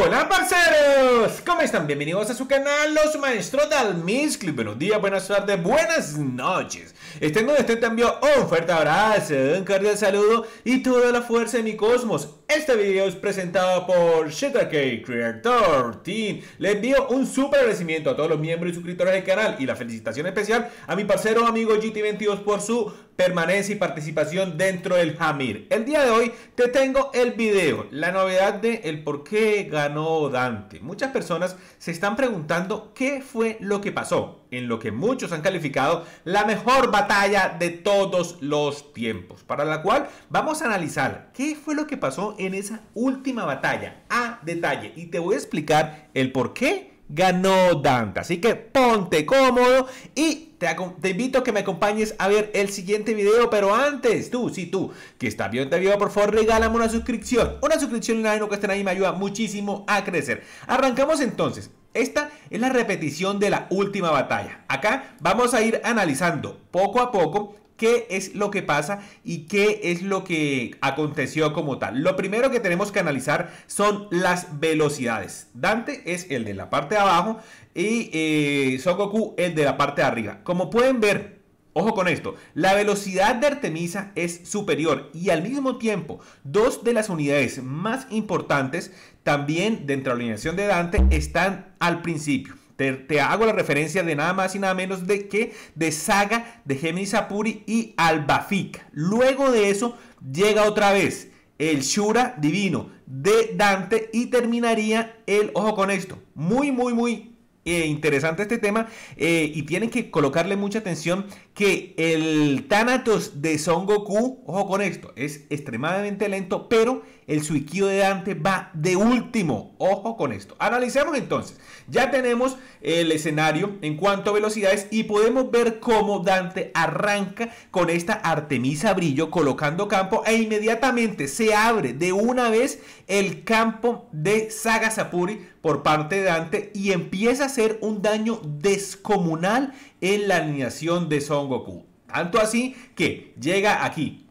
Hola parceros, ¿cómo están? Bienvenidos a su canal Los Maestros del Miscli Buenos días, buenas tardes, buenas noches Estén este estén también un fuerte abrazo, un cordial saludo y toda la fuerza de mi cosmos Este video es presentado por Shitake Creator Team Les envío un súper agradecimiento a todos los miembros y suscriptores del canal Y la felicitación especial a mi parcero amigo GT22 por su permanencia y participación dentro del Hamir El día de hoy te tengo el video, la novedad de el por qué ganar no, Dante. Muchas personas se están preguntando qué fue lo que pasó en lo que muchos han calificado la mejor batalla de todos los tiempos, para la cual vamos a analizar qué fue lo que pasó en esa última batalla a detalle y te voy a explicar el por qué ganó Dante. Así que ponte cómodo y te, invito a que me acompañes a ver el siguiente video. Pero antes, tú, si tú, que estás viendo este video, por favor, regálame una suscripción. Una suscripción en la no ahí, me ayuda muchísimo a crecer. Arrancamos entonces. Esta es la repetición de la última batalla. Acá vamos a ir analizando poco a poco qué es lo que pasa y qué es lo que aconteció como tal. Lo primero que tenemos que analizar son las velocidades. Dante es el de la parte de abajo y eh, Sokoku el de la parte de arriba. Como pueden ver, Ojo con esto, la velocidad de Artemisa es superior y al mismo tiempo dos de las unidades más importantes también dentro de la alineación de Dante están al principio. Te, hago la referencia de nada más y nada menos de que de Saga, de Géminis Sapuri y Albafica. Luego de eso llega otra vez el Shura divino de Dante y terminaría el Ojo con esto. Muy, muy, muy eh, interesante este tema eh, y tienen que colocarle mucha atención que el Thanatos de Son Goku, ojo con esto, es extremadamente lento, pero el suicidio de Dante va de último. Ojo con esto. Analicemos entonces. Ya tenemos el escenario en cuanto a velocidades y podemos ver cómo Dante arranca con esta Artemisa Brillo colocando campo e inmediatamente se abre de una vez el campo de Saga Sapuri por parte de Dante y empieza a hacer un daño descomunal en la alineación de Son Goku. Tanto así que llega aquí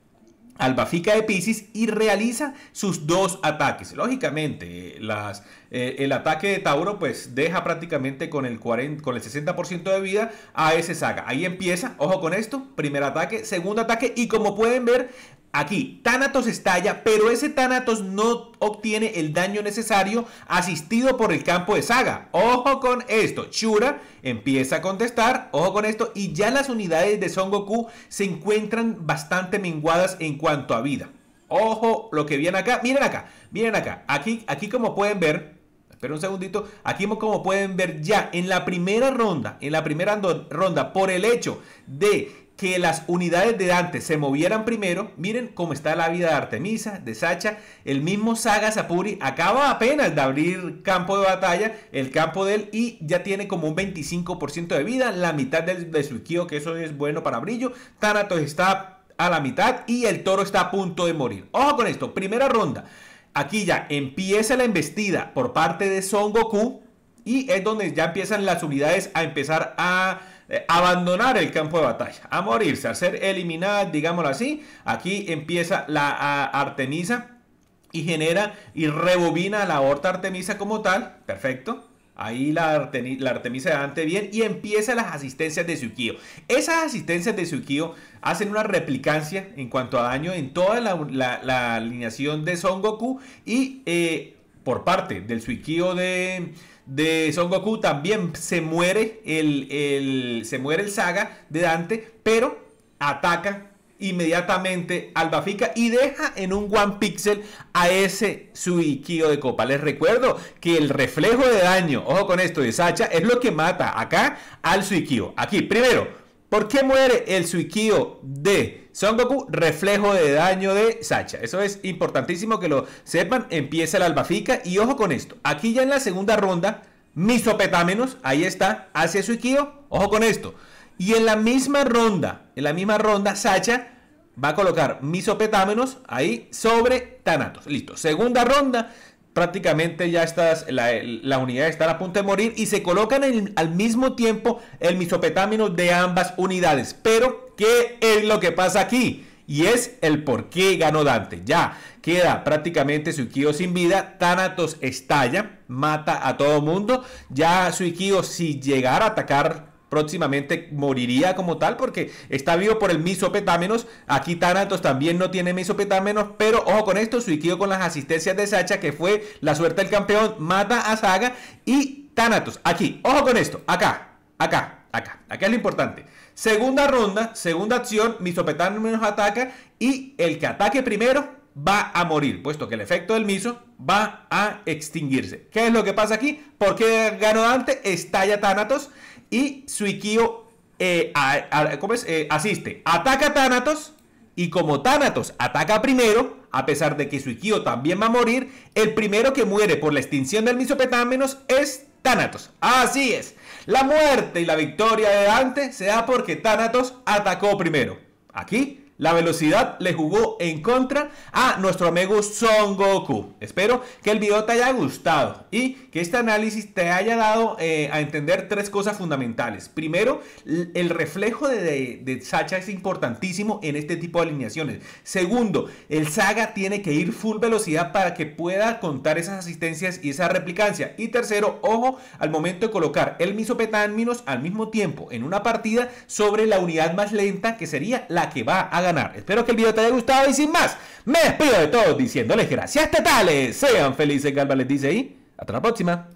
Albafica de Pisces y realiza sus dos ataques. Lógicamente, las, eh, el ataque de Tauro pues deja prácticamente con el, con el 60% de vida a ese saga. Ahí empieza, ojo con esto, primer ataque, segundo ataque y como pueden ver Aquí, Thanatos estalla, pero ese Thanatos no obtiene el daño necesario asistido por el campo de saga. Ojo con esto. Chura empieza a contestar, ojo con esto, y ya las unidades de Son Goku se encuentran bastante menguadas en cuanto a vida. Ojo lo que viene acá, miren acá, miren acá. Aquí, aquí como pueden ver, Esperen un segundito. Aquí como pueden ver ya en la primera ronda, en la primera ronda, por el hecho de que las unidades de Dante se movieran primero, miren cómo está la vida de Artemisa, de Sacha, el mismo Saga Sapuri acaba apenas de abrir campo de batalla, el campo de él, y ya tiene como un 25% de vida, la mitad de su Ikio, que eso es bueno para brillo, Tanatos está a la mitad y el toro está a punto de morir. Ojo con esto, primera ronda. Aquí ya empieza la embestida por parte de Son Goku y es donde ya empiezan las unidades a empezar a eh, abandonar el campo de batalla, a morirse, a ser eliminada, digámoslo así. Aquí empieza la Artemisa y genera y rebobina la aorta Artemisa como tal. Perfecto. Ahí la, la Artemisa de bien y empieza las asistencias de Suikio Esas asistencias de Suikio hacen una replicancia en cuanto a daño en toda la, alineación de Son Goku y eh, por parte del Suikio de, de Son Goku, también se muere el, el, se muere el saga de Dante, pero ataca inmediatamente al Bafica y deja en un one pixel a ese Suikio de copa. Les recuerdo que el reflejo de daño, ojo con esto, de Sacha, es lo que mata acá al Suikio. Aquí, primero, ¿por qué muere el Suikio de son Goku, reflejo de daño de Sacha. Eso es importantísimo que lo sepan. Empieza la albafica. Y ojo con esto. Aquí ya en la segunda ronda, misopetámenos, ahí está, Hacia su Ojo con esto. Y en la misma ronda, en la misma ronda, Sacha va a colocar misopetámenos ahí sobre Tanatos. Listo. Segunda ronda, prácticamente ya estas, la, unidad está a punto de morir y se colocan al mismo tiempo el misopetámino de ambas unidades. Pero, ¿qué es lo que pasa aquí? Y es el por qué ganó Dante. Ya queda prácticamente Suikio sin vida. Thanatos estalla, mata a todo mundo. Ya Suikio, si llegara a atacar próximamente moriría como tal porque está vivo por el misopetámenos. Aquí Thanatos también no tiene misopetámenos, pero ojo con esto, equipo con las asistencias de Sacha, que fue la suerte del campeón, mata a Saga y Thanatos. Aquí, ojo con esto, acá, acá, acá, acá es lo importante. Segunda ronda, segunda acción, misopetámenos ataca y el que ataque primero va a morir, puesto que el efecto del miso va a extinguirse. ¿Qué es lo que pasa aquí? Porque qué ganó Dante? Estalla Thanatos y Suikio eh, eh, asiste. Ataca a Thanatos y como Thanatos ataca primero, a pesar de que Suikio también va a morir, el primero que muere por la extinción del misopetámenos es Thanatos. Así es. La muerte y la victoria de Dante se da porque Thanatos atacó primero. Aquí la velocidad le jugó en contra a nuestro amigo Son Goku. Espero que el video te haya gustado y que este análisis te haya dado eh, a entender tres cosas fundamentales. Primero, el reflejo de, Sacha es importantísimo en este tipo de alineaciones. Segundo, el Saga tiene que ir full velocidad para que pueda contar esas asistencias y esa replicancia. Y tercero, ojo al momento de colocar el minos al mismo tiempo en una partida sobre la unidad más lenta que sería la que va a ganar Espero que el video te haya gustado y sin más, me despido de todos diciéndoles gracias totales. Sean felices, Galva les dice y hasta la próxima.